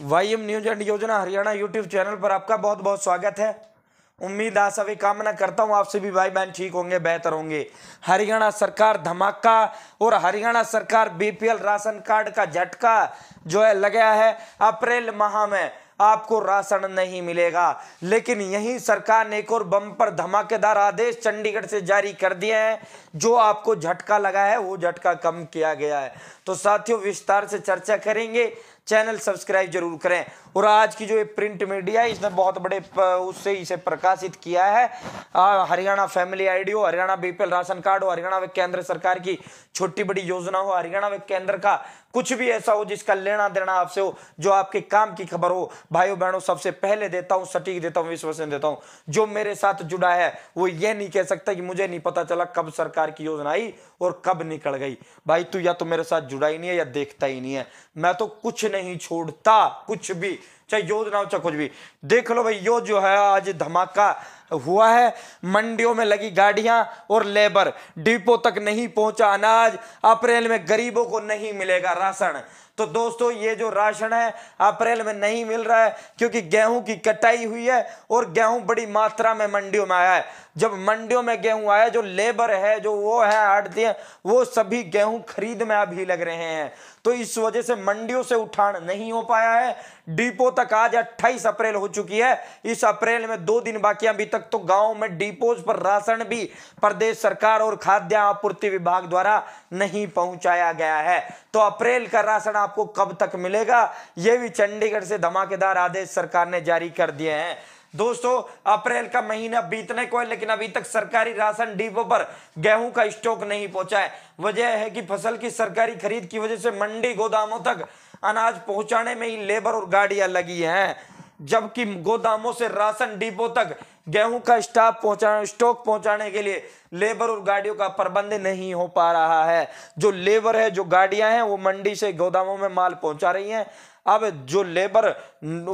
Y M news and योजना Haryana YouTube channel पर आपका बहुत बहुत स्वागत है उम्मीद आशा भी कामना करता हूँ आपसे भी भाई बहन ठीक होंगे बेहतर होंगे हरियाणा सरकार धमाका और हरियाणा सरकार बीपीएल राशन कार्ड का झटका जो है लगाया है अप्रैल माह में आपको राशन नहीं मिलेगा लेकिन यही सरकार ने एक और बम पर धमाकेदार आदेश चंडीगढ़ से जारी कर दिया है जो आपको झटका लगा है वो झटका कम किया गया है तो साथियों विस्तार से चर्चा करेंगे चैनल सब्सक्राइब जरूर करें और आज की जो ये प्रिंट मीडिया है इसने बहुत बड़े उससे इसे प्रकाशित किया है हरियाणा फैमिली आईडी हो हरियाणा बीपीएल राशन कार्ड हो हरियाणा में केंद्र सरकार की छोटी बड़ी योजना हो हरियाणा में केंद्र का कुछ भी ऐसा हो जिसका लेना देना आपसे हो जो आपके काम की खबर हो भाइयों बहनों सबसे पहले देता हूँ सटीक देता हूँ विश्वसन देता हूँ जो मेरे साथ जुड़ा है वो ये नहीं कह सकता कि मुझे नहीं पता चला कब सरकार की योजना आई और कब निकल गई भाई तू या तो मेरे साथ जुड़ा ही नहीं है या देखता ही नहीं है मैं तो कुछ नहीं नहीं छोड़ता कुछ भी चाहे योजना हो चाहे कुछ भी देख लो भाई यो जो है आज धमाका हुआ है मंडियों में लगी गाड़ियां और लेबर डिपो तक नहीं पहुंचा अनाज अप्रैल में गरीबों को नहीं मिलेगा राशन तो दोस्तों ये जो राशन है अप्रैल में नहीं मिल रहा है क्योंकि गेहूं की कटाई हुई है और गेहूं बड़ी मात्रा में मंडियों में आया है जब मंडियों में गेहूं आया जो लेबर है जो वो है आड़ती वो सभी गेहूं खरीद में अभी लग रहे हैं तो इस वजह से मंडियों से उठान नहीं हो पाया है डिपो तक आज 28 अप्रैल हो चुकी है इस अप्रैल में दो दिन बाकी अभी तक तो गांव में डिपोज पर राशन भी प्रदेश सरकार और खाद्य आपूर्ति विभाग द्वारा नहीं पहुंचाया गया है तो अप्रैल का राशन आपको कब तक मिलेगा यह भी चंडीगढ़ से धमाकेदार आदेश सरकार ने जारी कर दिए हैं दोस्तों अप्रैल का महीना बीतने को है लेकिन अभी तक सरकारी राशन डिपो पर गेहूं का स्टॉक नहीं पहुंचा है वजह है कि फसल की सरकारी खरीद की वजह से मंडी गोदामों तक अनाज पहुंचाने में ही लेबर और गाड़ियां लगी हैं जबकि गोदामों से राशन डिपो तक गेहूं का स्टाफ पहुंचा स्टॉक पहुंचाने के लिए लेबर और गाड़ियों का प्रबंध नहीं हो पा रहा है जो लेबर है जो गाड़ियां हैं वो मंडी से गोदामों में माल पहुंचा रही हैं अब जो लेबर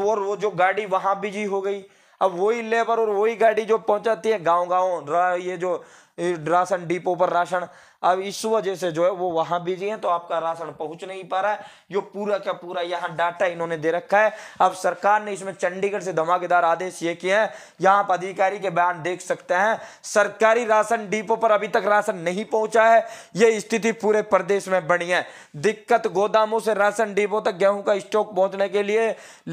और वो जो गाड़ी वहां बिजी हो गई अब वही लेबर और वही गाड़ी जो पहुंचाती है गांव गांव ये जो राशन डिपो पर राशन अब इस वजह से जो है वो वहां बिजी हैं तो आपका राशन पहुंच नहीं पा रहा है जो पूरा का पूरा यहाँ डाटा इन्होंने दे रखा है अब सरकार ने इसमें चंडीगढ़ से धमाकेदार आदेश ये किए हैं यहाँ पर अधिकारी के बयान देख सकते हैं सरकारी राशन डिपो पर अभी तक राशन नहीं पहुंचा है ये स्थिति पूरे प्रदेश में बनी है दिक्कत गोदामों से राशन डिपो तक गेहूं का स्टॉक पहुंचने के लिए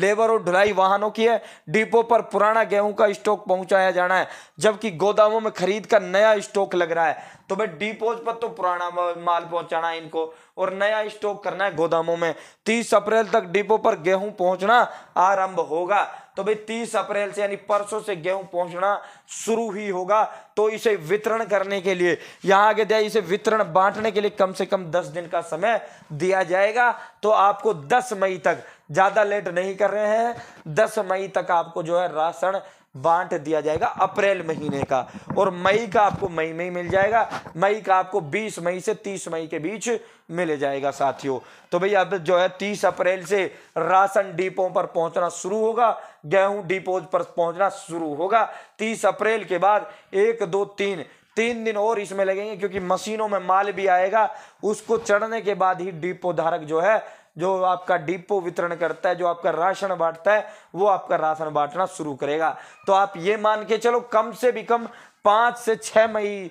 लेबर और ढुलाई वाहनों की है डिपो पर पुराना गेहूं का स्टॉक पहुंचाया जाना है जबकि गोदामों में खरीद का नया स्टॉक लग रहा है तो भाई डिपोज पर तो पुराना माल पहुंचाना है इनको और नया स्टॉक करना है गोदामों में तीस अप्रैल तक डिपो पर गेहूं पहुंचना आरंभ होगा तो भाई तीस अप्रैल से यानी परसों से गेहूं पहुंचना शुरू ही होगा तो इसे वितरण करने के लिए यहां आगे दिया इसे वितरण बांटने के लिए कम से कम दस दिन का समय दिया जाएगा तो आपको दस मई तक ज्यादा लेट नहीं कर रहे हैं दस मई तक आपको जो है राशन बांट दिया जाएगा अप्रैल महीने का और मई का आपको मई में ही मिल जाएगा मई का आपको 20 मई से 30 मई के बीच मिल जाएगा साथियों तो भाई अब जो है 30 अप्रैल से राशन डिपो पर पहुंचना शुरू होगा गेहूं डिपो पर पहुंचना शुरू होगा 30 अप्रैल के बाद एक दो तीन तीन दिन और इसमें लगेंगे क्योंकि मशीनों में माल भी आएगा उसको चढ़ने के बाद ही डिपो धारक जो है जो आपका डिपो वितरण करता है जो आपका राशन बांटता है वो आपका राशन बांटना शुरू करेगा तो आप ये मान के चलो कम से भी कम पांच से छह मई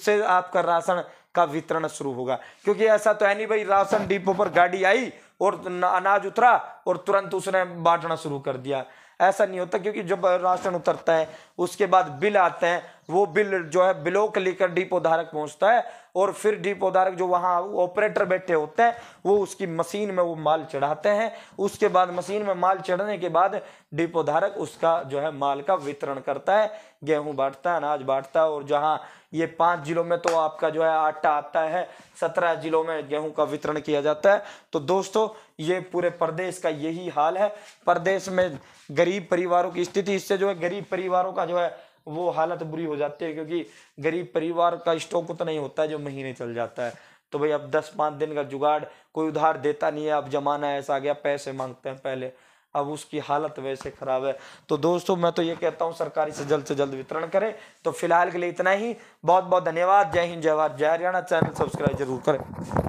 से आपका राशन का वितरण शुरू होगा क्योंकि ऐसा तो है नहीं भाई राशन डिपो पर गाड़ी आई और अनाज उतरा और तुरंत उसने बांटना शुरू कर दिया ऐसा नहीं होता क्योंकि जब राशन उतरता है उसके बाद बिल आते हैं वो बिल जो है बिलो लेकर डिपो धारक पहुंचता है और फिर डिपो धारक जो वहाँ ऑपरेटर बैठे होते हैं वो उसकी मशीन में वो माल चढ़ाते हैं उसके बाद मशीन में माल चढ़ने के बाद डिपो धारक उसका जो है माल का वितरण करता है गेहूँ बांटता है अनाज बांटता है और जहाँ ये पाँच जिलों में तो आपका जो है आटा आता है सत्रह जिलों में गेहूँ का वितरण किया जाता है तो दोस्तों ये पूरे प्रदेश का यही हाल है प्रदेश में गरीब परिवारों की स्थिति इससे जो है गरीब परिवारों का जो है वो हालत बुरी हो जाती है क्योंकि गरीब परिवार का स्टॉक उतना ही होता है जो महीने चल जाता है तो भाई अब दस पाँच दिन का जुगाड़ कोई उधार देता नहीं है अब जमाना ऐसा आ गया पैसे मांगते हैं पहले अब उसकी हालत वैसे ख़राब है तो दोस्तों मैं तो ये कहता हूँ सरकारी से जल्द से जल्द वितरण करें तो फिलहाल के लिए इतना ही बहुत बहुत धन्यवाद जय हिंद जय भारत जय हरियाणा चैनल सब्सक्राइब जरूर करें